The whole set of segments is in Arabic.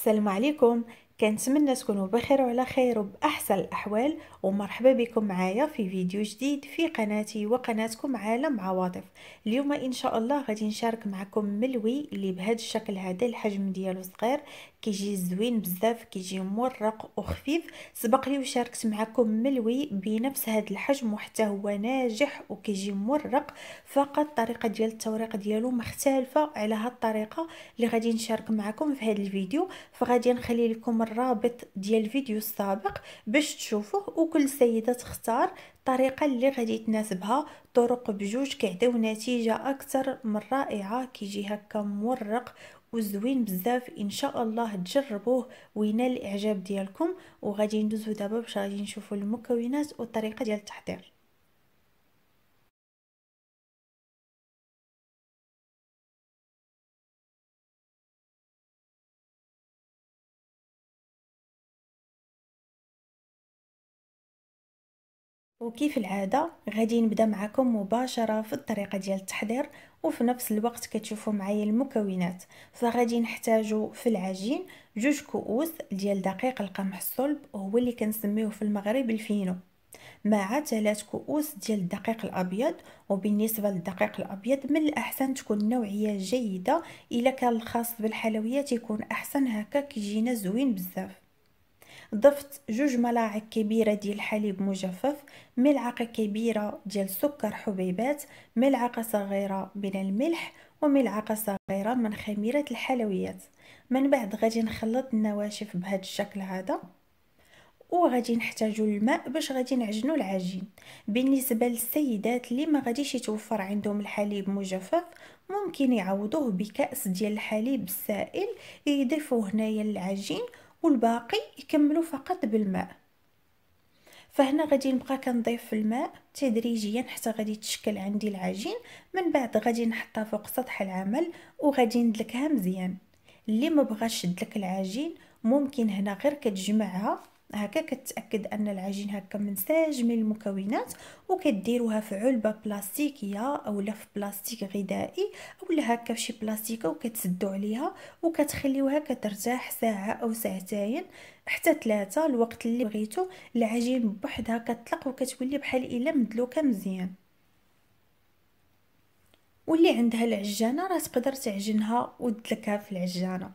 السلام عليكم كنتمنى تكونوا بخير وعلى خير وبأحسن الأحوال ومرحبا بكم معايا في فيديو جديد في قناتي وقناتكم عالم عواطف اليوم إن شاء الله غادي نشارك معكم ملوي اللي بهذا الشكل هذا الحجم ديالو صغير كيجي زوين بزاف كيجي مرق وخفيف سبق لي وشاركت معكم ملوي بنفس هذا الحجم وحتى هو ناجح وكيجي مرق فقط الطريقه ديال التوريق ديالو مختلفه على هاد الطريقه اللي غادي نشارك معكم في هذا الفيديو فغادي نخلي لكم الرابط ديال الفيديو السابق باش تشوفوه وكل سيده تختار الطريقه اللي غادي تناسبها طرق بجوج كيعطيو نتيجه اكثر من رائعه كيجي هكا مورق وزوين بزاف ان شاء الله تجربوه وينال الاعجاب ديالكم وغادي ندوزو دابا باش غادي نشوفوا المكونات والطريقه ديال التحضير وكيف العادة غادي نبدا معكم مباشرة في الطريقة ديال التحضير وفي نفس الوقت كتشوفوا معايا المكونات فغادي نحتاجو في العجين جوج كؤوس ديال دقيق القمح الصلب هو اللي كنسميوه في المغرب الفينو مع ثلاث كؤوس ديال الدقيق الابيض وبالنسبه للدقيق الابيض من الاحسن تكون النوعيه جيده الا كان الخاص بالحلويات يكون احسن هكا كيجينا زوين بزاف ضفت جوج ملاعق كبيره ديال الحليب مجفف ملعقه كبيره ديال سكر حبيبات ملعقه صغيره من الملح وملعقه صغيره من خميره الحلويات من بعد غادي نخلط النواشف بهذا الشكل هذا وغادي نحتاجوا الماء باش غادي نعجنوا العجين بالنسبه للسيدات اللي ما غاديش يتوفر عندهم الحليب مجفف ممكن يعوضوه بكاس ديال الحليب السائل يضيفوه هنايا للعجين والباقي يكملوا فقط بالماء فهنا غادي نبقى كنضيف الماء تدريجيا حتى غادي تشكل عندي العجين من بعد غادي نحطها فوق سطح العمل وغادي ندلكها مزيان اللي ما بغاش يدلك العجين ممكن هنا غير كتجمعها هكا كتاكد ان العجين هكا منساج من المكونات وكديروها في علبه بلاستيكيه اولا في بلاستيك غذائي اولا هكا في شي بلاستيكه وكتسدو عليها وكتخليوها كترتاح ساعه او ساعتين حتى ثلاثه الوقت اللي بغيتو العجين بوحدها كتطلق وكتولي بحال الا مدلوكه مزيان واللي عندها العجانه راه تقدر تعجنها ودلكها في العجانه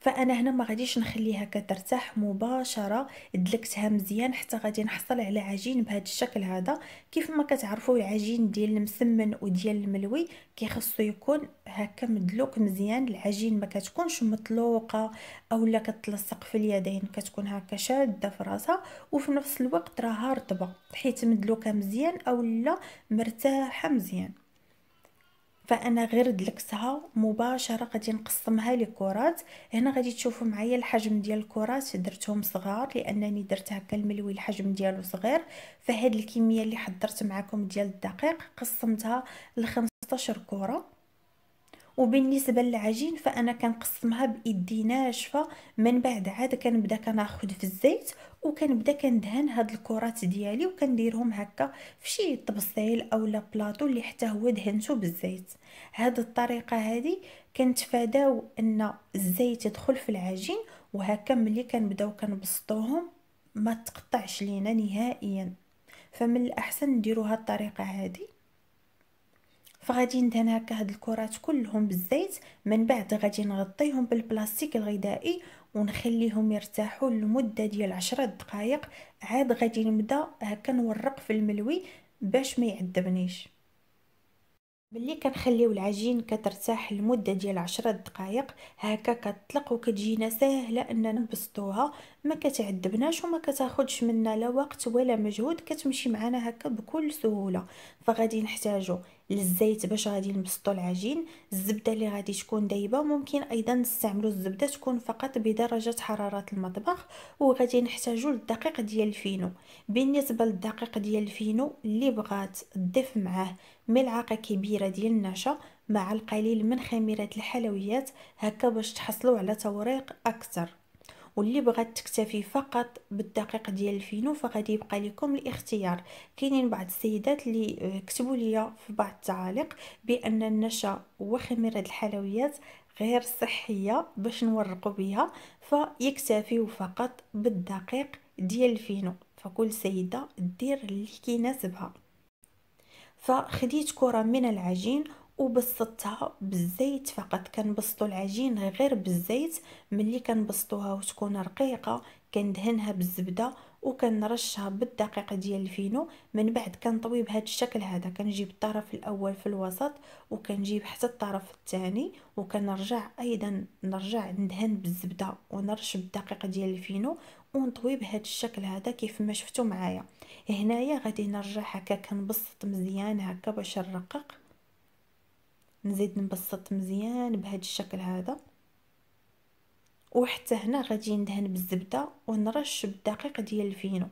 فانا هنا ما غاديش نخليها كترتاح مباشره دلكتها مزيان حتى غادي نحصل على عجين بهذا الشكل هذا كيف ما كتعرفوا العجين ديال المسمن وديال الملوي كيخصو يكون هكا مدلوك مزيان العجين ما كتكونش مطلوقه اولا كتلصق في اليدين كتكون هكا شاده في راسها وفي نفس الوقت راها رطبه حيت مدلوكه مزيان اولا مرتاحه مزيان فانا غير دلكتها مباشره غادي نقسمها لكرات هنا غادي تشوفوا معايا الحجم ديال الكرات درتهم صغار لانني درت هكا الملوي الحجم ديالو صغير فهاد الكميه اللي حضرت معكم ديال الدقيق قسمتها ل 15 كره وبالنسبه للعجين فانا كنقسمها بايدي ناشفه من بعد عاد كنبدا كناخذ في الزيت وكنبدا كندهن هاد الكرات ديالي وكنديرهم هكا في شي طبسيل أو بلاطو اللي حتى هو دهنته بالزيت هاد الطريقه هادي كنتفاداو ان الزيت يدخل في العجين وهكا ملي كنبداو كنبسطوهم ما تقطعش لينا نهائيا فمن الاحسن نديرو هاد الطريقه هذه فغادي ندهن هكا هاد الكرات كلهم بالزيت من بعد غادي نغطيهم بالبلاستيك الغذائي ونخليهم يرتاحوا لمده ديال 10 دقائق عاد غادي نبدا هكا نورق في الملوي باش ما يعذبنيش ملي كنخليو العجين كترتاح لمده ديال 10 دقائق هكا كتطلق وكتجينا ساهله اننا نبسطوها ما كتعذبناش وما كتاخدش منا لا وقت ولا مجهود كتمشي معنا هكا بكل سهوله فغادي نحتاجو للزيت باش غادي نبسطو العجين الزبده اللي غادي تكون دايبه ممكن ايضا نستعملو الزبده تكون فقط بدرجه حراره المطبخ وغادي نحتاجو للدقيق ديال الفينو بالنسبه للدقيق ديال الفينو اللي بغات تضيف معاه ملعقه كبيره ديال النشا مع القليل من خميره الحلويات هكا باش تحصلوا على توريق اكثر واللي بغات تكتفي فقط بالدقيق ديال الفينو فغادي يبقى لكم الاختيار كاينين بعض السيدات اللي آه، كتبوا لي في بعض التعاليق بان النشا وخميره الحلويات غير صحيه باش نورقوا بها فيكتفيوا فقط بالدقيق ديال الفينو فكل سيده دير اللي كيناسبها فخديت كره من العجين وبسطتها بالزيت فقط كنبسطوا العجين غير بالزيت ملي كنبسطوها وتكون رقيقه كندهنها بالزبده وكنرشها بالدقيق ديال الفينو من بعد كنطوي بهذا الشكل هذا كنجيب الطرف الاول في الوسط وكنجيب حتى الطرف الثاني وكنرجع ايضا نرجع ندهن بالزبده ونرش بالدقيق ديال الفينو ونطوي بهذا الشكل هذا كيف ما شفتوا معايا هنايا غادي نرجع هكا كنبسط مزيان هكا باش نرقق نزيد نبسط مزيان بهذا الشكل هذا وحتى هنا غادي ندهن بالزبده ونرش بالدقيق ديال الفينو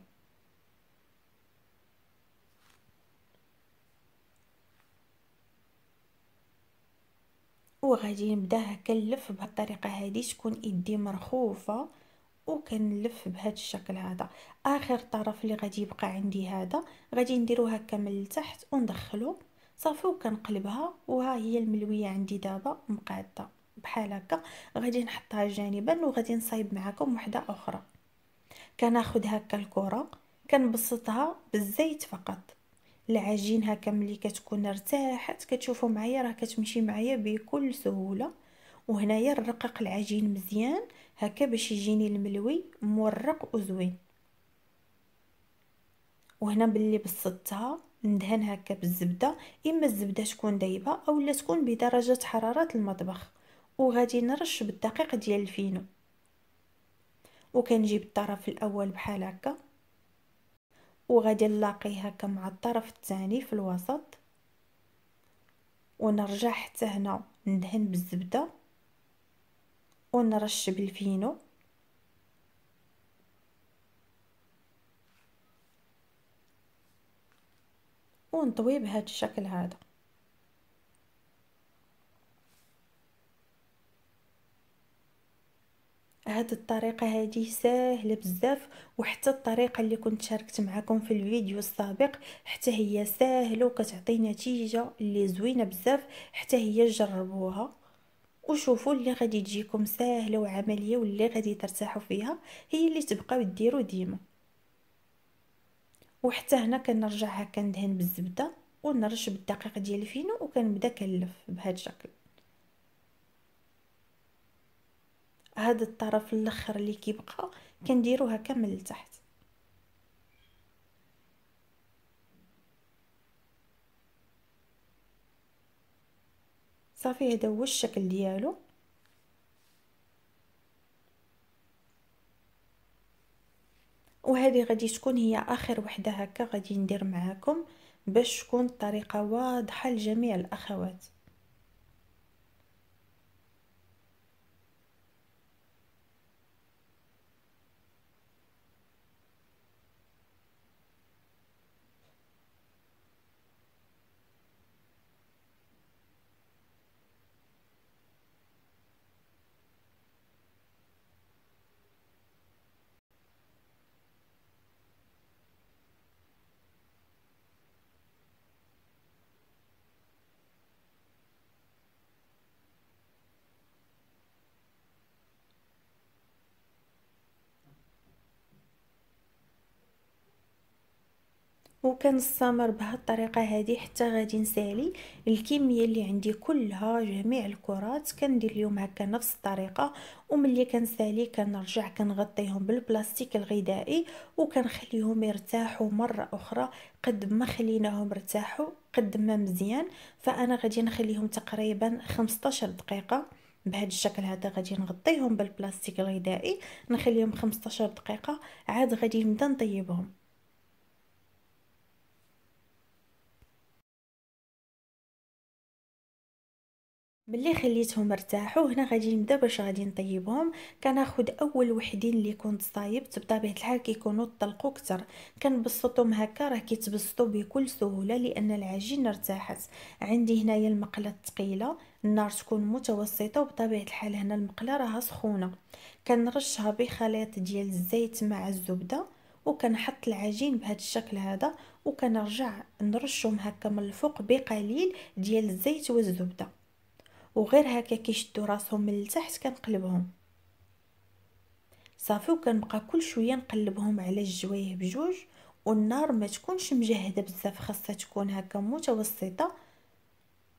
وغادي نبدا هكا نلف بهاد الطريقه هذه تكون يدي مرخوفه وكنلف بهاد الشكل هذا اخر طرف اللي غادي يبقى عندي هذا غادي نديرو هكا من التحت وندخلو صافي وكنقلبها وها هي الملويه عندي دابا مقاده بحال هكا غادي نحطها جانبا وغادي نصايب معكم وحده اخرى كناخد هكا الكره كنبسطها بالزيت فقط العجين هكا ملي كتكون ارتاحت كتشوفوا معايا راه كتمشي معايا بكل سهوله وهنايا نرقق العجين مزيان هكا باش يجيني الملوي مورق وزوين وهنا باللي بسطتها ندهن هكا بالزبده اما الزبده تكون دايبه اولا تكون بدرجه حراره المطبخ وغادي نرش بالدقيق ديال الفينو وكنجيب الطرف الاول بحال هكا وغادي نلاقيه هكا مع الطرف الثاني في الوسط ونرجع حتى هنا ندهن بالزبده ونرش بالفينو ونطويه بهذا الشكل هذا هاد الطريقه هذه ساهله بزاف وحتى الطريقه اللي كنت شاركت معكم في الفيديو السابق حتى هي ساهله وكتعطي نتيجه اللي زوينه بزاف حتى هي جربوها وشوفوا اللي غادي تجيكم ساهله وعمليه واللي غادي ترتاحوا فيها هي اللي تبقاو ديروا ديما وحتى هنا كنرجعها كندهن بالزبده ونرش بالدقيق ديال الفينو وكنبدا كنلف بهذا الشكل هذا الطرف الاخر اللي كيبقى كنديرو هكا من التحت صافي هذا هو الشكل ديالو وهذه غادي تكون هي اخر وحده هكا غادي ندير معاكم باش تكون الطريقه واضحه لجميع الاخوات وكنستمر بهالطريقه هذه حتى غادي نسالي الكميه اللي عندي كلها جميع الكرات كندير اليوم هكا نفس الطريقه وملي كنسالي كنرجع كنغطيهم بالبلاستيك الغذائي وكنخليهم يرتاحوا مره اخرى قد ما خليناهم يرتاحوا قد ما مزيان فانا غادي نخليهم تقريبا 15 دقيقه بهذا الشكل هذا غادي نغطيهم بالبلاستيك الغذائي نخليهم 15 دقيقه عاد غادي نبدا نطيبهم ملي خليتهم ارتاحوا هنا غادي نبدا باش غادي نطيبهم كناخد اول وحدين اللي كنت صايبت بطبيعه الحال كيكونوا طلقوا كتر كنبسطهم هكا راه كيتبسطوا بكل سهوله لان العجين ارتاحت عندي هنايا المقله الثقيله النار تكون متوسطه وبطبيعه الحال هنا المقله راها سخونه كنرشها بخليط ديال الزيت مع الزبده وكنحط العجين بهذا الشكل هذا وكنرجع نرشهم هكا من الفوق بقليل ديال الزيت والزبده وغير هكا كيشدو راسهم من التحت كنقلبهم صافي وكنبقى كل شويه نقلبهم على الجوايه بجوج والنار ما تكونش مجهده بزاف خاصها تكون هكا متوسطه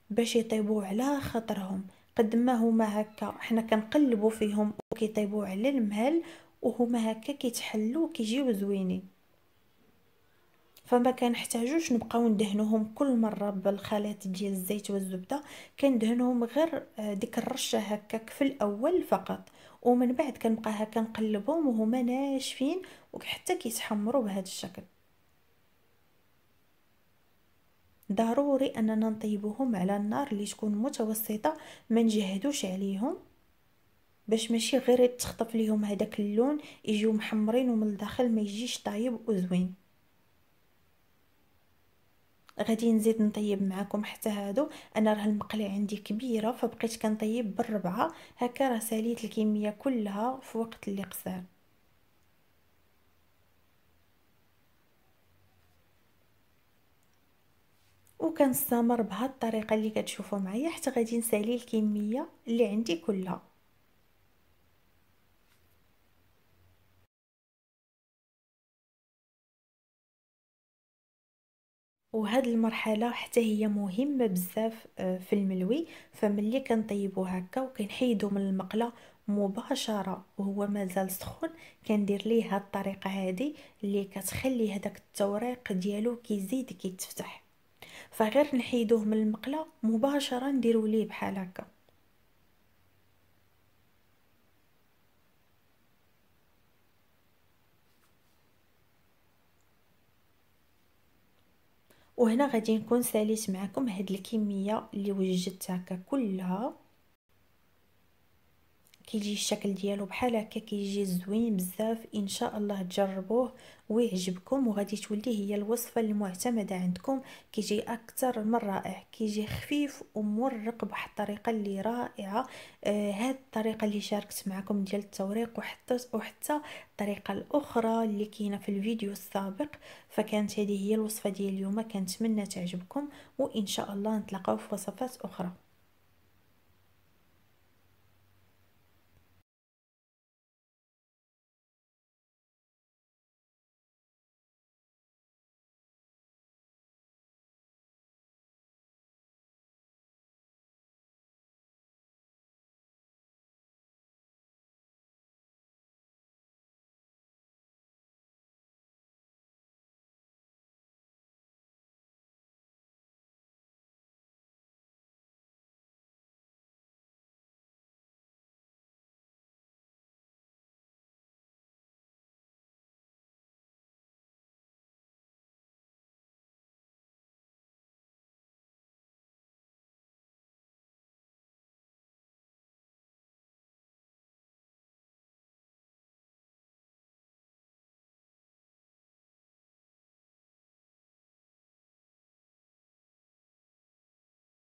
باش يطيبوا على خاطرهم قد ما هما هكا حنا كنقلبوا فيهم وكيطيبوا على المهل وهما هكا كيتحلوا وكيجيو زوينين فما كنحتاجوش نبقاو ندهنوهم كل مره بالخليط ديال الزيت والزبده كندهنهم غير آه، ديك الرشه هكاك في الاول فقط ومن بعد كنبقى هكا نقلبهم وهما ناشفين وحتى كيتحمروا بهذا الشكل ضروري اننا نطيبوهم على النار اللي تكون متوسطه ما نجهدوش عليهم باش ماشي غير يتخطف ليهم هذاك اللون يجيو محمرين ومن الداخل ما يجيش طايب وزوين غادي نزيد نطيب معكم حتى هادو انا راه المقلي عندي كبيره فبقيت كنطيب بالربعه هكا راه ساليت الكميه كلها في وقت اللي قصير وكنستمر بهاد الطريقه اللي كتشوفوا معايا حتى غادي نسالي الكميه اللي عندي كلها وهاد المرحله حتى هي مهمه بزاف آه، في الملوي فملي كنطيبو هكا وكنحيدو من المقله مباشره وهو مازال سخون كندير ليه هاد الطريقه هادي اللي كتخلي هداك التوريق ديالو كيزيد كيتفتح فغير نحيدوه من المقله مباشره نديرو ليه بحال هكا وهنا غادي نكون ساليت معكم هاد الكميه اللي وجدتها كلها كيجي الشكل ديالو بحال هكا كيجي زوين بزاف ان شاء الله تجربوه ويعجبكم وغادي تولي هي الوصفه المعتمده عندكم كيجي اكثر من رائع كيجي خفيف ومورق بواحد الطريقه اللي رائعه آه هاد الطريقه اللي شاركت معكم ديال التوريق وحتى وحتى الطريقه الاخرى اللي كاينه في الفيديو السابق فكانت هذه هي الوصفه ديال اليوم كنتمنى تعجبكم وان شاء الله نتلاقاو في وصفات اخرى